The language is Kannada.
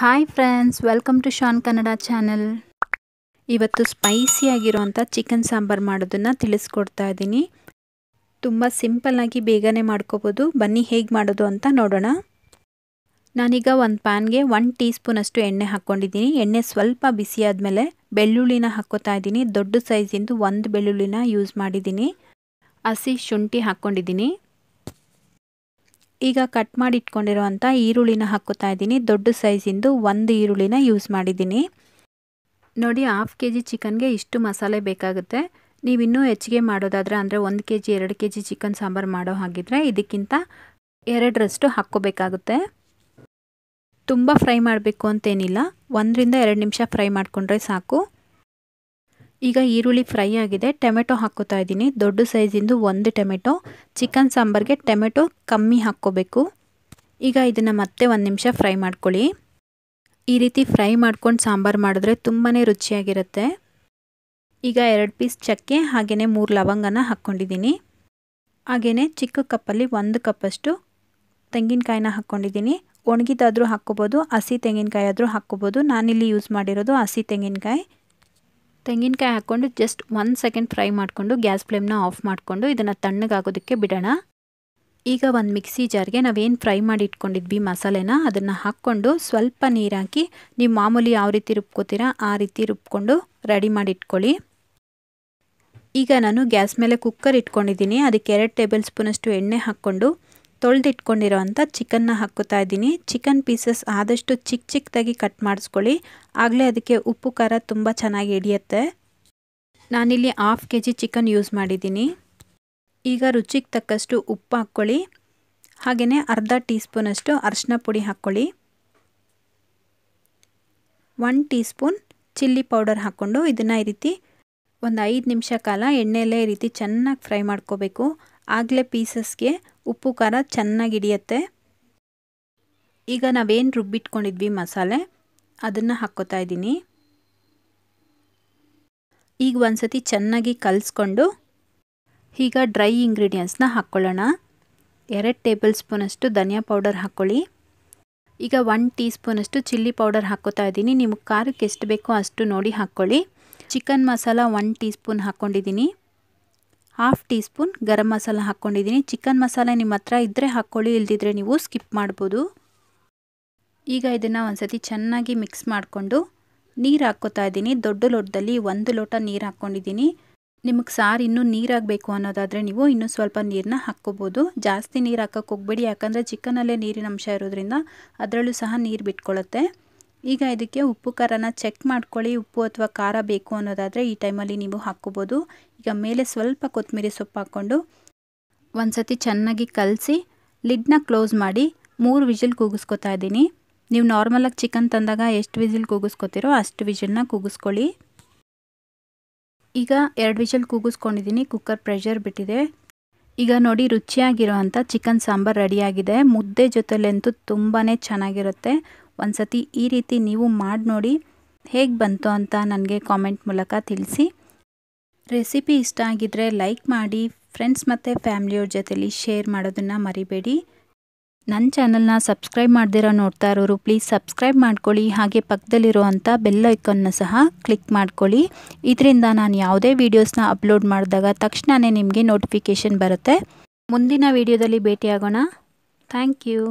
hi friends welcome to Shan Kannada channel ಇವತ್ತು ಸ್ಪೈಸಿಯಾಗಿರೋವಂಥ ಚಿಕನ್ ಸಾಂಬಾರು ಮಾಡೋದನ್ನು ತಿಳಿಸ್ಕೊಡ್ತಾ ಇದ್ದೀನಿ ತುಂಬ ಸಿಂಪಲ್ಲಾಗಿ ಬೇಗನೆ ಮಾಡ್ಕೋಬೋದು ಬನ್ನಿ ಹೇಗೆ ಮಾಡೋದು ಅಂತ ನೋಡೋಣ ನಾನೀಗ ಒಂದು ಪ್ಯಾನ್ಗೆ ಒನ್ ಟೀ ಸ್ಪೂನಷ್ಟು ಎಣ್ಣೆ ಹಾಕ್ಕೊಂಡಿದ್ದೀನಿ ಎಣ್ಣೆ ಸ್ವಲ್ಪ ಬಿಸಿ ಆದಮೇಲೆ ಬೆಳ್ಳುಳ್ಳಿನ ಹಾಕ್ಕೋತಾ ಇದ್ದೀನಿ ದೊಡ್ಡ ಸೈಜಿಂದು ಒಂದು ಬೆಳ್ಳುಳ್ಳಿನ ಯೂಸ್ ಮಾಡಿದ್ದೀನಿ ಹಸಿ ಶುಂಠಿ ಹಾಕ್ಕೊಂಡಿದ್ದೀನಿ ಈಗ ಕಟ್ ಮಾಡಿ ಇಟ್ಕೊಂಡಿರುವಂಥ ಈರುಳ್ಳಿನ ಹಾಕುತ್ತಾ ಇದ್ದೀನಿ ದೊಡ್ಡ ಸೈಜಿಂದು ಒಂದು ಈರುಳ್ಳಿನ ಯೂಸ್ ಮಾಡಿದ್ದೀನಿ ನೋಡಿ ಹಾಫ್ ಕೆ ಜಿ ಚಿಕನ್ಗೆ ಇಷ್ಟು ಮಸಾಲೆ ಬೇಕಾಗುತ್ತೆ ನೀವು ಇನ್ನೂ ಹೆಚ್ಚಿಗೆ ಮಾಡೋದಾದರೆ ಅಂದರೆ ಒಂದು ಕೆ ಜಿ ಎರಡು ಕೆ ಜಿ ಚಿಕನ್ ಸಾಂಬಾರು ಮಾಡೋ ಹಾಗಿದ್ರೆ ಇದಕ್ಕಿಂತ ಎರಡರಷ್ಟು ಹಾಕ್ಕೋಬೇಕಾಗುತ್ತೆ ತುಂಬ ಫ್ರೈ ಮಾಡಬೇಕು ಅಂತೇನಿಲ್ಲ ಒಂದರಿಂದ ಎರಡು ನಿಮಿಷ ಫ್ರೈ ಮಾಡಿಕೊಂಡ್ರೆ ಸಾಕು ಈಗ ಈರುಳ್ಳಿ ಫ್ರೈ ಆಗಿದೆ ಟೊಮೆಟೊ ಹಾಕೋತಾ ಇದ್ದೀನಿ ದೊಡ್ಡ ಸೈಜಿಂದು ಒಂದು ಟೊಮೆಟೊ ಚಿಕನ್ ಸಾಂಬಾರಿಗೆ ಟೊಮೆಟೊ ಕಮ್ಮಿ ಹಾಕ್ಕೋಬೇಕು ಈಗ ಇದನ್ನು ಮತ್ತೆ ಒಂದು ನಿಮಿಷ ಫ್ರೈ ಮಾಡ್ಕೊಳ್ಳಿ ಈ ರೀತಿ ಫ್ರೈ ಮಾಡ್ಕೊಂಡು ಸಾಂಬಾರು ಮಾಡಿದ್ರೆ ತುಂಬಾ ರುಚಿಯಾಗಿರುತ್ತೆ ಈಗ ಎರಡು ಪೀಸ್ ಚಕ್ಕೆ ಹಾಗೆಯೇ ಮೂರು ಲವಂಗನ ಹಾಕ್ಕೊಂಡಿದ್ದೀನಿ ಹಾಗೆಯೇ ಚಿಕ್ಕ ಕಪ್ಪಲ್ಲಿ ಒಂದು ಕಪ್ಪಷ್ಟು ತೆಂಗಿನಕಾಯಿನ ಹಾಕ್ಕೊಂಡಿದ್ದೀನಿ ಒಣಗಿದಾದರೂ ಹಾಕ್ಕೋಬೋದು ಹಸಿ ತೆಂಗಿನಕಾಯಿ ಆದರೂ ಹಾಕ್ಕೋಬೋದು ನಾನಿಲ್ಲಿ ಯೂಸ್ ಮಾಡಿರೋದು ಹಸಿ ತೆಂಗಿನಕಾಯಿ ತೆಂಗಿನಕಾಯಿ ಹಾಕ್ಕೊಂಡು ಜಸ್ಟ್ ಒನ್ ಸೆಕೆಂಡ್ ಫ್ರೈ ಮಾಡಿಕೊಂಡು ಗ್ಯಾಸ್ ಫ್ಲೇಮ್ನ ಆಫ್ ಮಾಡಿಕೊಂಡು ಇದನ್ನು ತಣ್ಣಗಾಗೋದಕ್ಕೆ ಬಿಡೋಣ ಈಗ ಒಂದು ಮಿಕ್ಸಿ ಜಾರ್ಗೆ ನಾವೇನು ಫ್ರೈ ಮಾಡಿ ಇಟ್ಕೊಂಡಿದ್ವಿ ಮಸಾಲೆನ ಅದನ್ನು ಹಾಕ್ಕೊಂಡು ಸ್ವಲ್ಪ ನೀರಾಕಿ ಹಾಕಿ ನೀವು ಮಾಮೂಲಿ ಯಾವ ರೀತಿ ರುಬ್ಕೋತೀರಾ ಆ ರೀತಿ ರುಬ್ಕೊಂಡು ರೆಡಿ ಮಾಡಿ ಇಟ್ಕೊಳ್ಳಿ ಈಗ ನಾನು ಗ್ಯಾಸ್ ಮೇಲೆ ಕುಕ್ಕರ್ ಇಟ್ಕೊಂಡಿದ್ದೀನಿ ಅದಕ್ಕೆ ಎರಡು ಟೇಬಲ್ ಸ್ಪೂನಷ್ಟು ಎಣ್ಣೆ ಹಾಕ್ಕೊಂಡು ತೊಳೆದಿಟ್ಕೊಂಡಿರೋವಂಥ ಚಿಕನ್ನ ಹಾಕುತ್ತಾ ಇದ್ದೀನಿ ಚಿಕನ್ ಪೀಸಸ್ ಆದಷ್ಟು ಚಿಕ್ಕ ಚಿಕ್ಕದಾಗಿ ಕಟ್ ಮಾಡಿಸ್ಕೊಳ್ಳಿ ಆಗಲೇ ಅದಕ್ಕೆ ಉಪ್ಪು ಖಾರ ತುಂಬ ಚೆನ್ನಾಗಿ ಹಿಡಿಯುತ್ತೆ ನಾನಿಲ್ಲಿ half K G chicken use ಮಾಡಿದ್ದೀನಿ ಈಗ ರುಚಿಗೆ ತಕ್ಕಷ್ಟು ಉಪ್ಪು ಹಾಕ್ಕೊಳ್ಳಿ ಹಾಗೆಯೇ ಅರ್ಧ ಟೀ ಸ್ಪೂನಷ್ಟು ಅರ್ಶಿನ ಪುಡಿ ಹಾಕ್ಕೊಳ್ಳಿ one teaspoon chilli powder ಹಾಕ್ಕೊಂಡು ಇದನ್ನು ಈ ರೀತಿ ಒಂದು ಐದು ನಿಮಿಷ ಕಾಲ ಎಣ್ಣೆಯಲ್ಲೇ ಈ ರೀತಿ ಚೆನ್ನಾಗಿ ಫ್ರೈ ಮಾಡ್ಕೋಬೇಕು ಆಗಲೇ ಪೀಸಸ್ಗೆ ಉಪ್ಪು ಖಾರ ಚೆನ್ನಾಗಿ ಹಿಡಿಯತ್ತೆ ಈಗ ನಾವೇನು ರುಬ್ಬಿಟ್ಕೊಂಡಿದ್ವಿ ಮಸಾಲೆ ಅದನ್ನು ಹಾಕ್ಕೋತಾ ಇದ್ದೀನಿ ಈಗ ಒಂದು ಸತಿ ಚೆನ್ನಾಗಿ ಕಲಿಸ್ಕೊಂಡು ಈಗ ಡ್ರೈ ಇಂಗ್ರೀಡಿಯೆಂಟ್ಸ್ನ ಹಾಕ್ಕೊಳ್ಳೋಣ ಎರಡು ಟೇಬಲ್ ಸ್ಪೂನಷ್ಟು ಧನಿಯಾ ಪೌಡರ್ ಹಾಕ್ಕೊಳ್ಳಿ ಈಗ ಒನ್ ಟೀ ಸ್ಪೂನಷ್ಟು ಚಿಲ್ಲಿ ಪೌಡರ್ ಹಾಕ್ಕೋತಾ ಇದ್ದೀನಿ ನಿಮಗೆ ಖಾರಕ್ಕೆ ಎಷ್ಟು ಬೇಕೋ ಅಷ್ಟು ನೋಡಿ ಹಾಕ್ಕೊಳ್ಳಿ chicken masala one teaspoon ಹಾಕ್ಕೊಂಡಿದ್ದೀನಿ half teaspoon garam masala ಹಾಕ್ಕೊಂಡಿದ್ದೀನಿ ಚಿಕನ್ ಮಸಾಲೆ ನಿಮ್ಮ ಹತ್ರ ಇದ್ದರೆ ಹಾಕ್ಕೊಳ್ಳಿ ಇಲ್ದಿದ್ರೆ ನೀವು ಸ್ಕಿಪ್ ಮಾಡ್ಬೋದು ಈಗ ಇದನ್ನು ಒಂದ್ಸತಿ ಚೆನ್ನಾಗಿ ಮಿಕ್ಸ್ ಮಾಡಿಕೊಂಡು ನೀರು ಹಾಕ್ಕೋತಾ ಇದ್ದೀನಿ ದೊಡ್ಡ ಲೋಟದಲ್ಲಿ ಒಂದು ಲೋಟ ನೀರು ಹಾಕ್ಕೊಂಡಿದ್ದೀನಿ ನಿಮಗೆ ಸಾರು ಇನ್ನೂ ನೀರಾಗಬೇಕು ಅನ್ನೋದಾದರೆ ನೀವು ಇನ್ನೂ ಸ್ವಲ್ಪ ನೀರನ್ನ ಹಾಕ್ಕೋಬೋದು ಜಾಸ್ತಿ ನೀರು ಹಾಕೋಕ್ಕೆ ಹೋಗ್ಬೇಡಿ ಯಾಕಂದರೆ ಚಿಕನಲ್ಲೇ ನೀರಿನ ಅಂಶ ಇರೋದ್ರಿಂದ ಅದರಲ್ಲೂ ಸಹ ನೀರು ಬಿಟ್ಕೊಳ್ಳುತ್ತೆ ಈಗ ಇದಕ್ಕೆ ಉಪ್ಪು ಖಾರನ ಚೆಕ್ ಮಾಡ್ಕೊಳ್ಳಿ ಉಪ್ಪು ಅಥವಾ ಖಾರ ಬೇಕು ಅನ್ನೋದಾದರೆ ಈ ಟೈಮಲ್ಲಿ ನೀವು ಹಾಕ್ಕೋಬೋದು ಈಗ ಮೇಲೆ ಸ್ವಲ್ಪ ಕೊತ್ತಂಬರಿ ಸೊಪ್ಪು ಹಾಕ್ಕೊಂಡು ಒಂದು ಸತಿ ಚೆನ್ನಾಗಿ ಕಲಸಿ ಲಿಡ್ನ ಕ್ಲೋಸ್ ಮಾಡಿ ಮೂರು ವಿಜಿಲ್ ಕೂಗಿಸ್ಕೊತಾ ಇದ್ದೀನಿ ನೀವು ನಾರ್ಮಲಾಗಿ ಚಿಕನ್ ತಂದಾಗ ಎಷ್ಟು ವಿಜಿಲ್ ಕೂಗಿಸ್ಕೊತೀರೋ ಅಷ್ಟು ವಿಜಿಲ್ನ ಕೂಗಿಸ್ಕೊಳ್ಳಿ ಈಗ ಎರಡು ವಿಜಿಲ್ ಕೂಗಿಸ್ಕೊಂಡಿದ್ದೀನಿ ಕುಕ್ಕರ್ ಪ್ರೆಷರ್ ಬಿಟ್ಟಿದೆ ಈಗ ನೋಡಿ ರುಚಿಯಾಗಿರುವಂಥ ಚಿಕನ್ ಸಾಂಬಾರು ರೆಡಿಯಾಗಿದೆ ಮುದ್ದೆ ಜೊತೆಲಂತೂ ತುಂಬಾ ಚೆನ್ನಾಗಿರುತ್ತೆ ಒಂದು ಸತಿ ಈ ರೀತಿ ನೀವು ಮಾಡಿ ನೋಡಿ ಹೇಗೆ ಬಂತು ಅಂತ ನನಗೆ ಕಾಮೆಂಟ್ ಮೂಲಕ ತಿಳಿಸಿ ರೆಸಿಪಿ ಇಷ್ಟ ಆಗಿದ್ದರೆ ಲೈಕ್ ಮಾಡಿ ಫ್ರೆಂಡ್ಸ್ ಮತ್ತು ಫ್ಯಾಮಿಲಿಯವ್ರ ಜೊತೆಲಿ ಶೇರ್ ಮಾಡೋದನ್ನು ಮರಿಬೇಡಿ ನನ್ನ ಚಾನಲ್ನ ಸಬ್ಸ್ಕ್ರೈಬ್ ಮಾಡ್ದಿರೋ ನೋಡ್ತಾ ಇರೋರು ಪ್ಲೀಸ್ ಸಬ್ಸ್ಕ್ರೈಬ್ ಮಾಡ್ಕೊಳ್ಳಿ ಹಾಗೆ ಪಕ್ಕದಲ್ಲಿರೋ ಅಂಥ ಬೆಲ್ ಐಕನ್ನ ಸಹ ಕ್ಲಿಕ್ ಮಾಡ್ಕೊಳ್ಳಿ ಇದರಿಂದ ನಾನು ಯಾವುದೇ ವೀಡಿಯೋಸ್ನ ಅಪ್ಲೋಡ್ ಮಾಡಿದಾಗ ತಕ್ಷಣವೇ ನಿಮಗೆ ನೋಟಿಫಿಕೇಷನ್ ಬರುತ್ತೆ ಮುಂದಿನ ವೀಡಿಯೋದಲ್ಲಿ ಭೇಟಿಯಾಗೋಣ ಥ್ಯಾಂಕ್ ಯು